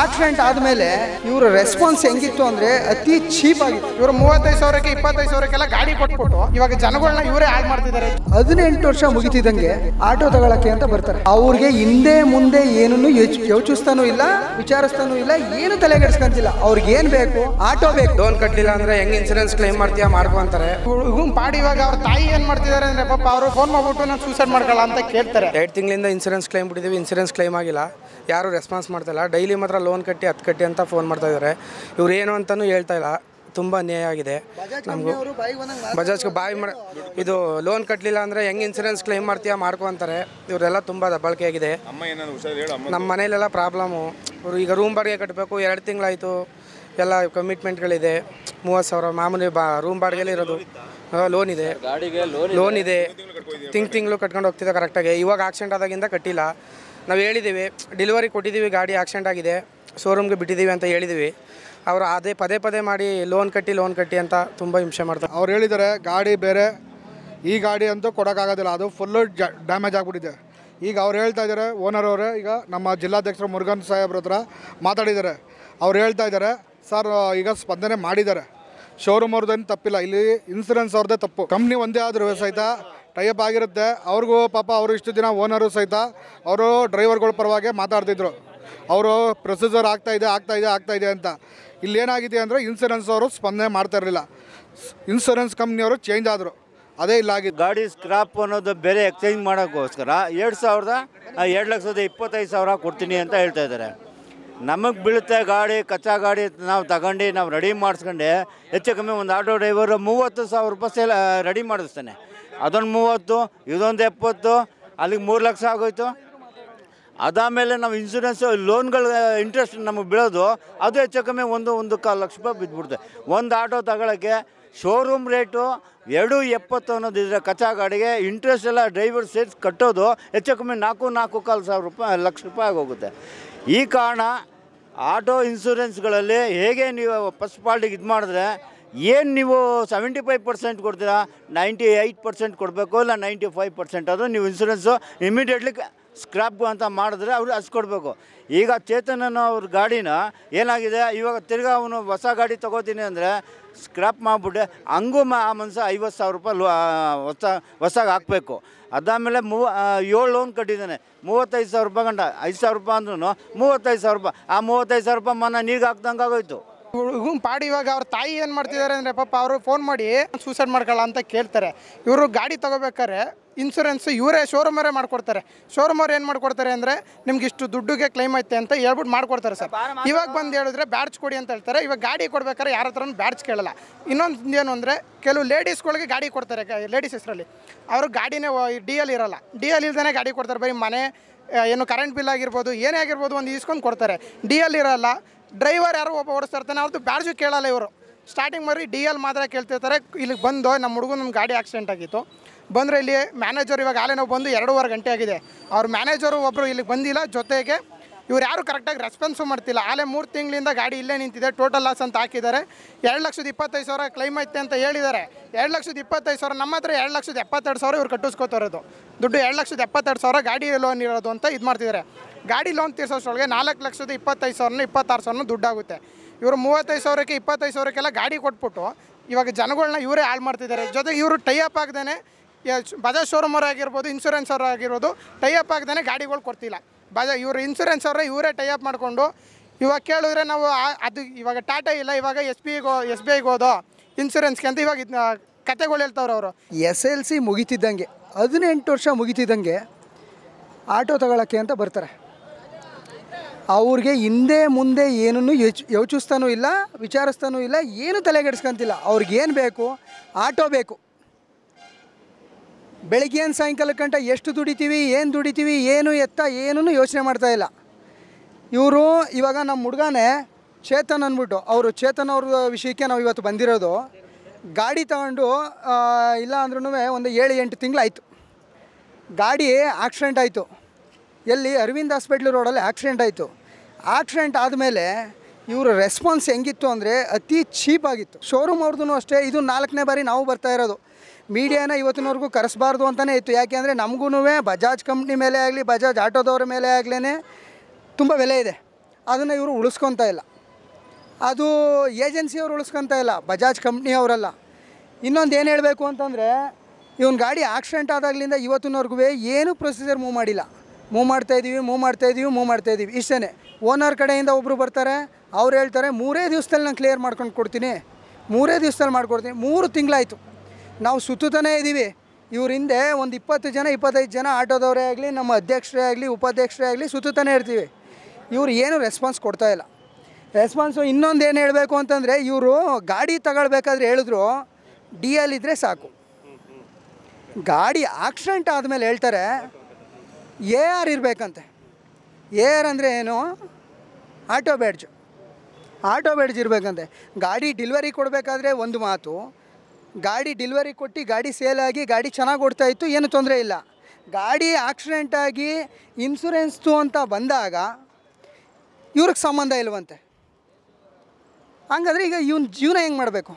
accident ಆದಮೇಲೆ ಇವರ response ಹೆಂಗಿತ್ತು ಅಂದ್ರೆ ಅತಿ ಚೀಪ್ ಆಗಿತ್ತು ಇವರು ಮೂವತ್ತೈದು ಸಾವಿರಕ್ಕೆ ಇಪ್ಪತ್ತೈದು ಸಾವಿರಕ್ಕೆಲ್ಲ ಗಾಡಿ ಕೊಟ್ಬಿಟ್ಟು ಇವಾಗ ಜನಗಳನ್ನ ಇವರೇ ಆಡ್ ಮಾಡ್ತಿದ್ದಾರೆ ಹದಿನೆಂಟು ವರ್ಷ ಮುಗಿತಿದಂಗೆ ಆಟೋ ತಗೊಳಕ್ಕೆ ಅಂತ ಬರ್ತಾರೆ ಅವ್ರಿಗೆ ಹಿಂದೆ ಮುಂದೆ ಏನನ್ನು ಯೋಚಿಸ್ತಾನೂ ಇಲ್ಲ ವಿಚಾರಿಸ್ತಾನೂ ಇಲ್ಲ ಏನು ತಲೆ ಕೆಡಿಸ್ಕೊಂತಿಲ್ಲ ಅವ್ರಿಗೆ ಏನ್ ಬೇಕು ಆಟೋ ಬೇಕು ಲೋನ್ ಕಟ್ಟಲಿಲ್ಲ ಅಂದ್ರೆ ಹೆಂಗ್ ಇನ್ಸೂರೆನ್ಸ್ ಕ್ಲೈಮ್ ಮಾಡ್ತೀಯಾ ಮಾಡ್ಕೊ ಅಂತಾರೆ ಪಾಡಿ ಇವಾಗ ಅವ್ರ ತಾಯಿ ಏನ್ ಮಾಡ್ತಿದ್ದಾರೆ ಅಂದ್ರೆ ಪಾಪ ಅವರು ಫೋನ್ ಮಾಡ್ಬಿಟ್ಟು ನಾನು ಸೂಸೈಡ್ ಮಾಡ್ಕೊಳ್ಳ ಅಂತ ಕೇಳ್ತಾರೆ ಎರಡು ತಿಂಗಳಿಂದ ಇನ್ಸೂರೆನ್ಸ್ ಕ್ಲೈಮ್ ಬಿಟ್ಟಿದೀವಿ ಇನ್ಸೂರೆನ್ಸ್ ಕ್ಲೈಮ್ ಆಗಿಲ್ಲ ಯಾರು ರೆಸ್ಪಾನ್ಸ್ ಇಲ್ಲ ಡೈಲಿ ಮಾತ್ರ ಲೋನ್ ಕಟ್ಟಿ ಹತ್ತು ಕಟ್ಟಿ ಅಂತ ಫೋನ್ ಮಾಡ್ತಾ ಇದಾರೆ ಇವ್ರು ಏನು ಅಂತಲೂ ಹೇಳ್ತಾ ಇಲ್ಲ ತುಂಬ ಅನ್ಯಾಯ ಆಗಿದೆ ನಮಗೂ ಬಜಾಜ್ಗೆ ಬಾಯ್ ಮಾಡ ಇದು ಲೋನ್ ಕಟ್ಟಲಿಲ್ಲ ಅಂದರೆ ಹೆಂಗ್ ಇನ್ಸೂರೆನ್ಸ್ ಕ್ಲೈಮ್ ಮಾಡ್ತೀಯಾ ಮಾಡ್ಕೊ ಅಂತಾರೆ ಇವರೆಲ್ಲ ತುಂಬ ದಬ್ಬಾಳಿಕೆ ಆಗಿದೆ ನಮ್ಮ ಮನೇಲೆಲ್ಲ ಪ್ರಾಬ್ಲಮ್ಮು ಇವರು ಈಗ ರೂಮ್ ಬಾಡಿಗೆ ಕಟ್ಟಬೇಕು ಎರಡು ತಿಂಗಳಾಯಿತು ಎಲ್ಲ ಕಮಿಟ್ಮೆಂಟ್ಗಳಿದೆ ಮೂವತ್ತು ಸಾವಿರ ಮಾಮೂಲಿ ಬಾ ರೂಮ್ ಬಾಡಿಗೆಲ್ಲ ಇರೋದು ಲೋನ್ ಇದೆ ಲೋನ್ ಇದೆ ತಿಂಗ್ ತಿಂಗಳು ಕಟ್ಕೊಂಡು ಹೋಗ್ತಿದ್ದೆ ಕರೆಕ್ಟಾಗಿ ಇವಾಗ ಆಕ್ಸಿಡೆಂಟ್ ಆದಾಗಿಂದ ಕಟ್ಟಿಲ್ಲ ನಾವು ಹೇಳಿದ್ದೀವಿ ಡೆಲಿವರಿ ಕೊಟ್ಟಿದ್ದೀವಿ ಗಾಡಿ ಆಕ್ಸಿಡೆಂಟ್ ಆಗಿದೆ ಶೋರೂಮ್ಗೆ ಬಿಟ್ಟಿದ್ದೀವಿ ಅಂತ ಹೇಳಿದ್ದೀವಿ ಅವರು ಅದೇ ಪದೇ ಪದೇ ಮಾಡಿ ಲೋನ್ ಕಟ್ಟಿ ಲೋನ್ ಕಟ್ಟಿ ಅಂತ ತುಂಬ ಹಿಂಸೆ ಮಾಡ್ತಾರೆ ಅವ್ರು ಹೇಳಿದ್ದಾರೆ ಗಾಡಿ ಬೇರೆ ಈ ಗಾಡಿ ಅಂತೂ ಕೊಡೋಕ್ಕಾಗೋದಿಲ್ಲ ಅದು ಫುಲ್ಲು ಜ ಡ್ಯಾಮೇಜ್ ಆಗಿಬಿಟ್ಟಿದೆ ಈಗ ಅವ್ರು ಹೇಳ್ತಾ ಇದ್ದಾರೆ ಓನರ್ ಅವರೇ ಈಗ ನಮ್ಮ ಜಿಲ್ಲಾಧ್ಯಕ್ಷರು ಮುರುಗನ್ ಸಾಹೇಬ್ರ ಹತ್ರ ಮಾತಾಡಿದ್ದಾರೆ ಅವ್ರು ಹೇಳ್ತಾ ಇದ್ದಾರೆ ಸರ್ ಈಗ ಸ್ಪಂದನೆ ಮಾಡಿದ್ದಾರೆ ಶೋರೂಮ್ ಅವ್ರದ್ದೇನು ತಪ್ಪಿಲ್ಲ ಇಲ್ಲಿ ಇನ್ಸೂರೆನ್ಸ್ ಅವ್ರದ್ದೇ ತಪ್ಪು ಕಂಪ್ನಿ ಒಂದೇ ಆದರೂ ಸಹಿತ ಟೈಅಪ್ ಆಗಿರುತ್ತೆ ಅವ್ರಿಗೂ ಪಾಪ ಅವರು ಇಷ್ಟು ದಿನ ಓನರು ಸಹಿತ ಅವರು ಡ್ರೈವರ್ಗಳ ಪರವಾಗಿ ಮಾತಾಡ್ತಿದ್ರು ಅವರು ಪ್ರೊಸೀಜರ್ ಆಗ್ತಾಯಿದೆ ಆಗ್ತಾಯಿದೆ ಆಗ್ತಾಯಿದೆ ಅಂತ ಇಲ್ಲೇನಾಗಿದೆ ಅಂದರೆ ಇನ್ಸೂರೆನ್ಸ್ ಅವರು ಸ್ಪಂದನೆ ಮಾಡ್ತಾ ಇರಲಿಲ್ಲ ಇನ್ಸೂರೆನ್ಸ್ ಕಂಪ್ನಿಯವರು ಚೇಂಜ್ ಆದರು ಅದೇ ಇಲ್ಲ ಆಗಿದೆ ಗಾಡಿ ಸ್ಕ್ರಾಪ್ ಅನ್ನೋದು ಬೇರೆ ಎಕ್ಸ್ಚೇಂಜ್ ಮಾಡೋಕ್ಕೋಸ್ಕರ ಎರಡು ಸಾವಿರದ ಎರಡು ಲಕ್ಷದ ಇಪ್ಪತ್ತೈದು ಸಾವಿರ ಕೊಡ್ತೀನಿ ಅಂತ ಹೇಳ್ತಾ ಇದ್ದಾರೆ ನಮಗೆ ಬೀಳುತ್ತೆ ಗಾಡಿ ಕಚ್ಚಾ ಗಾಡಿ ನಾವು ತಗೊಂಡು ನಾವು ರೆಡಿ ಮಾಡಿಸ್ಕೊಂಡು ಹೆಚ್ಚು ಕಮ್ಮಿ ಒಂದು ಆಟೋ ಡ್ರೈವರು ಮೂವತ್ತು ಸಾವಿರ ರೂಪಾಯಿ ಸೇಲ್ ರೆಡಿ ಮಾಡಿಸ್ತಾನೆ ಅದೊಂದು ಮೂವತ್ತು ಇದೊಂದು ಎಪ್ಪತ್ತು ಅಲ್ಲಿಗೆ ಮೂರು ಲಕ್ಷ ಆಗೋಯ್ತು ಅದಾದಮೇಲೆ ನಾವು ಇನ್ಸೂರೆನ್ಸ್ ಲೋನ್ಗಳ ಇಂಟ್ರೆಸ್ಟ್ ನಮಗೆ ಬೀಳೋದು ಅದು ಹೆಚ್ಚು ಕಮ್ಮಿ ಒಂದು ಒಂದು ಕಾಲು ಲಕ್ಷ ರೂಪಾಯಿ ಬಿದ್ದುಬಿಡುತ್ತೆ ಒಂದು ಆಟೋ ತಗೊಳ್ಳೋಕ್ಕೆ ಶೋರೂಮ್ ರೇಟು ಎರಡು ಎಪ್ಪತ್ತು ಅನ್ನೋದಿದ್ರೆ ಕಚ್ಚಾ ಗಾಡಿಗೆ ಇಂಟ್ರೆಸ್ಟ್ ಎಲ್ಲ ಡ್ರೈವರ್ ಸೇರಿಸಿ ಕಟ್ಟೋದು ಹೆಚ್ಚು ಕಮ್ಮಿ ನಾಲ್ಕು ನಾಲ್ಕು ಕಾಲು ಸಾವಿರ ರೂಪಾಯಿ ಲಕ್ಷ ರೂಪಾಯಿ ಆಗೋಗುತ್ತೆ ಈ ಕಾರಣ ಆಟೋ ಇನ್ಸೂರೆನ್ಸ್ಗಳಲ್ಲಿ ಹೇಗೆ ನೀವು ಫಸ್ಟ್ ಪಾಲ್ಟಿಗೆ ಇದು ಮಾಡಿದ್ರೆ ಏನು ನೀವು ಸೆವೆಂಟಿ ಫೈವ್ ಪರ್ಸೆಂಟ್ ಕೊಡ್ತೀರಾ ನೈಂಟಿ ಏಯ್ಟ್ ಪರ್ಸೆಂಟ್ ಕೊಡಬೇಕು ಇಲ್ಲ ನೈಂಟಿ ಫೈವ್ ಪರ್ಸೆಂಟ್ ಅದು ನೀವು ಇನ್ಸೂರೆನ್ಸು ಇಮಿಡಿಯೇಟ್ಲಿ ಸ್ಕ್ರಾಪ್ ಅಂತ ಮಾಡಿದ್ರೆ ಅವ್ರು ಹಚ್ಕೊಡ್ಬೇಕು ಈಗ ಚೇತನನ ಅವ್ರ ಗಾಡಿನ ಏನಾಗಿದೆ ಇವಾಗ ತಿರ್ಗಾ ಅವನು ಹೊಸ ಗಾಡಿ ತೊಗೋತೀನಿ ಅಂದರೆ ಸ್ಕ್ರಾಪ್ ಮಾಡಿಬಿಟ್ಟೆ ಹಂಗೂ ಆ ಮನುಷ್ಯ ಐವತ್ತು ಸಾವಿರ ರೂಪಾಯಿ ಲೋ ಹೊಸ ಹೊಸಾಗಿ ಹಾಕಬೇಕು ಅದಾದಮೇಲೆ ಮೂವ ಏಳು ಲೋನ್ ಕಟ್ಟಿದ್ದಾನೆ ಮೂವತ್ತೈದು ಸಾವಿರ ರೂಪಾಯಿ ಗಂಟ ಐದು ಸಾವಿರ ರೂಪಾಯಿ ಅಂದ್ರೂ ಮೂವತ್ತೈದು ಸಾವಿರ ರೂಪಾಯಿ ಆ ಮೂವತ್ತೈದು ಸಾವಿರ ರೂಪಾಯಿ ಮನ ನೀರಿಗೆ ಹಾಕ್ದಂಗೆ ಆಗೋಯ್ತು ಪಾಡಿ ಇವಾಗ ಅವ್ರ ತಾಯಿ ಏನು ಮಾಡ್ತಿದ್ದಾರೆ ಅಂದರೆ ಪಾಪ ಅವರು ಫೋನ್ ಮಾಡಿ ಸೂಸೈಡ್ ಮಾಡ್ಕೊಳ್ಳ ಅಂತ ಕೇಳ್ತಾರೆ ಇವರು ಗಾಡಿ ತಗೋಬೇಕಾರೆ ಇನ್ಸೂರೆನ್ಸ್ ಇವರೇ ಶೋರೂಮರೇ ಮಾಡ್ಕೊಡ್ತಾರೆ ಶೋರೂಮ್ ಅವ್ರು ಏನು ಮಾಡ್ಕೊಡ್ತಾರೆ ಅಂದರೆ ನಿಮ್ಗೆ ಇಷ್ಟು ದುಡ್ಡುಗೆ ಕ್ಲೈಮ್ ಐತೆ ಅಂತ ಹೇಳ್ಬಿಟ್ಟು ಮಾಡ್ಕೊಡ್ತಾರೆ ಸರ್ ಇವಾಗ ಬಂದು ಹೇಳಿದ್ರೆ ಬ್ಯಾಡ್ಜ್ ಕೊಡಿ ಅಂತ ಹೇಳ್ತಾರೆ ಇವಾಗ ಗಾಡಿ ಕೊಡ್ಬೇಕಾದ್ರೆ ಯಾರ ಬ್ಯಾಡ್ಜ್ ಕೇಳಲ್ಲ ಇನ್ನೊಂದು ಏನು ಅಂದರೆ ಕೆಲವು ಲೇಡೀಸ್ಗಳಿಗೆ ಗಾಡಿ ಕೊಡ್ತಾರೆ ಲೇಡೀಸ್ ಹೆಸರಲ್ಲಿ ಅವರು ಗಾಡಿನೇ ಡಿ ಎಲ್ ಇರಲ್ಲ ಡಿ ಎಲ್ ಇಲ್ದೇ ಗಾಡಿ ಕೊಡ್ತಾರೆ ಬರೀ ಮನೆ ಏನು ಕರೆಂಟ್ ಬಿಲ್ ಆಗಿರ್ಬೋದು ಏನೇ ಆಗಿರ್ಬೋದು ಒಂದು ಇಸ್ಕೊಂಡು ಕೊಡ್ತಾರೆ ಡಿ ಎಲ್ ಇರಲ್ಲ ಡ್ರೈವರ್ ಯಾರು ಒಬ್ಬ ಇರ್ತಾನೆ ಅವ್ರದ್ದು ಬ್ಯಾಡ್ಜು ಕೇಳಲ್ಲ ಇವರು ಸ್ಟಾರ್ಟಿಂಗ್ ಮಾಡಿ ಡಿ ಎಲ್ ಮಾತ್ರ ಕೇಳ್ತಿರ್ತಾರೆ ಇಲ್ಲಿಗೆ ಬಂದು ನಮ್ಮ ಹುಡುಗು ನಮ್ಮ ಗಾಡಿ ಆಕ್ಸಿಡೆಂಟ್ ಆಗಿತ್ತು ಬಂದರೆ ಇಲ್ಲಿ ಮ್ಯಾನೇಜರ್ ಇವಾಗ ಆಲೆ ನಾವು ಬಂದು ಎರಡೂವರೆ ಗಂಟೆ ಆಗಿದೆ ಅವ್ರ ಮ್ಯಾನೇಜರು ಒಬ್ಬರು ಇಲ್ಲಿಗೆ ಬಂದಿಲ್ಲ ಜೊತೆಗೆ ಇವ್ರು ಯಾರು ಕರೆಕ್ಟಾಗಿ ರೆಸ್ಪಾನ್ಸು ಮಾಡ್ತಿಲ್ಲ ಆಲೆ ಮೂರು ತಿಂಗಳಿಂದ ಗಾಡಿ ಇಲ್ಲೇ ನಿಂತಿದೆ ಟೋಟಲ್ ಲಾಸ್ ಅಂತ ಹಾಕಿದ್ದಾರೆ ಎರಡು ಲಕ್ಷದ ಇಪ್ಪತ್ತೈದು ಸಾವಿರ ಕ್ಲೈಮ್ ಐತೆ ಅಂತ ಹೇಳಿದ್ದಾರೆ ಎರಡು ಲಕ್ಷದ ಇಪ್ಪತ್ತೈದು ಸಾವಿರ ನಮ್ಮ ಹತ್ರ ಎರಡು ಲಕ್ಷದ ಎಪ್ಪತ್ತೆರಡು ಸಾವಿರ ಇವ್ರು ಕಟ್ಟಿಸ್ಕೋತಿರೋದು ದುಡ್ಡು ಎರಡು ಲಕ್ಷದ ಎಪ್ಪತ್ತೆರಡು ಸಾವಿರ ಗಾಡಿ ಲೋನ್ ಇರೋದು ಅಂತ ಇದು ಮಾಡ್ತಿದ್ದಾರೆ ಗಾಡಿ ಲೋನ್ ತೀರ್ಸೋಷ್ಟೊಳಗೆ ನಾಲ್ಕು ಲಕ್ಷದ ಇಪ್ಪತ್ತೈದು ಸಾವಿರನ ಇಪ್ಪತ್ತಾರು ಸಾವಿರನ ದುಡ್ಡಾಗುತ್ತೆ ಇವರು ಮೂವತ್ತೈದು ಸಾವಿರಕ್ಕೆ ಇಪ್ಪತ್ತೈದು ಸಾವಿರಕ್ಕೆಲ್ಲ ಗಾಡಿ ಕೊಟ್ಬಿಟ್ಟು ಇವಾಗ ಜನಗಳನ್ನ ಇವರೇ ಹಾಳು ಮಾಡ್ತಿದ್ದಾರೆ ಜೊತೆಗೆ ಇವರು ಟೈಅಪ್ ಅಪ್ ಆಗದೇ ಬಜಾಜ್ ಶೋರೂಮ್ ಆಗಿರ್ಬೋದು ಇನ್ಸೂರೆನ್ಸ್ ಅವರು ಆಗಿರ್ಬೋದು ಟೈಅಪ್ ಅಪ್ ಆಗದೇ ಗಾಡಿಗಳು ಕೊಡ್ತಿಲ್ಲ ಬಜಾ ಇವರು ಇನ್ಸೂರೆನ್ಸ್ ಅವರೇ ಇವರೇ ಟೈಅಪ್ ಮಾಡಿಕೊಂಡು ಇವಾಗ ಕೇಳಿದ್ರೆ ನಾವು ಅದು ಇವಾಗ ಟಾಟಾ ಇಲ್ಲ ಇವಾಗ ಎಸ್ ಬಿ ಐಗೆ ಎಸ್ ಬಿ ಐಗೆ ಹೋದೋ ಇನ್ಶೂರೆನ್ಸ್ಗೆ ಅಂತ ಇವಾಗ ಇದನ್ನ ಕತೆಗಳು ಹೇಳ್ತಾವ್ರು ಅವರು ಎಸ್ ಎಲ್ ಸಿ ಮುಗಿತಿದ್ದಂಗೆ ಹದಿನೆಂಟು ವರ್ಷ ಮುಗಿತಿದ್ದಂಗೆ ಆಟೋ ತಗೊಳ್ಳೋಕ್ಕೆ ಅಂತ ಬರ್ತಾರೆ ಅವ್ರಿಗೆ ಹಿಂದೆ ಮುಂದೆ ಏನನ್ನು ಯೋಚ ಯೋಚಿಸ್ತಾನೂ ಇಲ್ಲ ವಿಚಾರಿಸ್ತಾನೂ ಇಲ್ಲ ಏನು ತಲೆಗೆಡ್ಸ್ಕೊತಿಲ್ಲ ಅವ್ರಿಗೇನು ಬೇಕು ಆಟೋ ಬೇಕು ಏನು ಸಾಯಂಕಾಲ ಕಂಟ ಎಷ್ಟು ದುಡಿತೀವಿ ಏನು ದುಡಿತೀವಿ ಏನು ಎತ್ತ ಏನೂ ಯೋಚನೆ ಇಲ್ಲ ಇವರು ಇವಾಗ ನಮ್ಮ ಹುಡುಗನೇ ಚೇತನ್ ಅಂದ್ಬಿಟ್ಟು ಅವರು ಚೇತನ್ ಅವ್ರ ವಿಷಯಕ್ಕೆ ನಾವು ಇವತ್ತು ಬಂದಿರೋದು ಗಾಡಿ ತಗೊಂಡು ಇಲ್ಲ ಅಂದ್ರೂ ಒಂದು ಏಳು ಎಂಟು ತಿಂಗಳಾಯಿತು ಗಾಡಿ ಆಕ್ಸಿಡೆಂಟ್ ಆಯಿತು ಎಲ್ಲಿ ಅರವಿಂದ್ ಹಾಸ್ಪಿಟ್ಲ್ ರೋಡಲ್ಲಿ ಆಕ್ಸಿಡೆಂಟ್ ಆಯಿತು ಆಕ್ಸಿಡೆಂಟ್ ಆದಮೇಲೆ ಇವರ ರೆಸ್ಪಾನ್ಸ್ ಹೆಂಗಿತ್ತು ಅಂದರೆ ಅತಿ ಚೀಪಾಗಿತ್ತು ಶೋರೂಮ್ ಅವ್ರದ್ದು ಅಷ್ಟೇ ಇದು ನಾಲ್ಕನೇ ಬಾರಿ ನಾವು ಬರ್ತಾ ಇರೋದು ಮೀಡಿಯಾನ ಇವತ್ತಿನವರೆಗೂ ಕರೆಸಬಾರ್ದು ಅಂತಲೇ ಇತ್ತು ಯಾಕೆ ನಮಗೂ ಬಜಾಜ್ ಕಂಪ್ನಿ ಮೇಲೆ ಆಗಲಿ ಬಜಾಜ್ ಆಟೋದವ್ರ ಮೇಲೆ ಆಗಲೇ ತುಂಬ ಬೆಲೆ ಇದೆ ಅದನ್ನು ಇವರು ಉಳಿಸ್ಕೊತಾ ಇಲ್ಲ ಅದು ಏಜೆನ್ಸಿಯವ್ರು ಉಳಿಸ್ಕೊತಾ ಇಲ್ಲ ಬಜಾಜ್ ಕಂಪ್ನಿಯವರಲ್ಲ ಇನ್ನೊಂದು ಏನು ಹೇಳಬೇಕು ಅಂತಂದರೆ ಇವನ್ ಗಾಡಿ ಆಕ್ಸಿಡೆಂಟ್ ಆದಾಗಲಿಂದ ಇವತ್ತಿನವರೆಗೂ ಏನು ಪ್ರೊಸೀಜರ್ ಮೂವ್ ಮಾಡಿಲ್ಲ ಮೂವ್ ಮಾಡ್ತಾಯಿದ್ದೀವಿ ಮೂವ್ ಮಾಡ್ತಾಯಿದ್ದೀವಿ ಮೂವ್ ಮಾಡ್ತಾಯಿದ್ದೀವಿ ಇಷ್ಟೇ ಓನರ್ ಕಡೆಯಿಂದ ಒಬ್ಬರು ಬರ್ತಾರೆ ಅವ್ರು ಹೇಳ್ತಾರೆ ಮೂರೇ ದಿವಸದಲ್ಲಿ ನಾನು ಕ್ಲಿಯರ್ ಮಾಡ್ಕೊಂಡು ಕೊಡ್ತೀನಿ ಮೂರೇ ದಿವಸದಲ್ಲಿ ಮಾಡಿಕೊಡ್ತೀನಿ ಮೂರು ತಿಂಗಳಾಯಿತು ನಾವು ಸುತ್ತುತ್ತಾನೇ ಇದ್ದೀವಿ ಇವ್ರ ಹಿಂದೆ ಒಂದು ಇಪ್ಪತ್ತು ಜನ ಇಪ್ಪತ್ತೈದು ಜನ ಆಟೋದವರೇ ಆಗಲಿ ನಮ್ಮ ಅಧ್ಯಕ್ಷರೇ ಆಗಲಿ ಉಪಾಧ್ಯಕ್ಷರೇ ಆಗಲಿ ಸುತ್ತುತ್ತಾನೆ ಇರ್ತೀವಿ ಇವ್ರು ಏನು ರೆಸ್ಪಾನ್ಸ್ ಕೊಡ್ತಾ ಇಲ್ಲ ರೆಸ್ಪಾನ್ಸು ಇನ್ನೊಂದು ಏನು ಹೇಳಬೇಕು ಅಂತಂದರೆ ಇವರು ಗಾಡಿ ತಗೊಳ್ಬೇಕಾದ್ರೆ ಹೇಳಿದ್ರು ಡಿ ಎಲ್ ಇದ್ದರೆ ಸಾಕು ಗಾಡಿ ಆಕ್ಸಿಡೆಂಟ್ ಆದಮೇಲೆ ಹೇಳ್ತಾರೆ ಎ ಆರ್ ಇರಬೇಕಂತೆ ಎ ಆರ್ ಅಂದರೆ ಏನು ಆಟೋ ಬ್ಯಾಡ್ಜ್ ಆಟೋ ಬ್ಯಾಡ್ಜ್ ಇರಬೇಕಂತೆ ಗಾಡಿ ಡಿಲ್ವರಿ ಕೊಡಬೇಕಾದ್ರೆ ಒಂದು ಮಾತು ಗಾಡಿ ಡಿಲ್ವರಿ ಕೊಟ್ಟು ಗಾಡಿ ಸೇಲಾಗಿ ಗಾಡಿ ಚೆನ್ನಾಗಿ ಓಡ್ತಾ ಇತ್ತು ಏನು ತೊಂದರೆ ಇಲ್ಲ ಗಾಡಿ ಆಕ್ಸಿಡೆಂಟಾಗಿ ಇನ್ಸೂರೆನ್ಸ್ದು ಅಂತ ಬಂದಾಗ ಇವ್ರಿಗೆ ಸಂಬಂಧ ಇಲ್ವಂತೆ ಹಂಗಾದ್ರೆ ಈಗ ಇವನ್ ಜೀವನ ಹೆಂಗೆ ಮಾಡಬೇಕು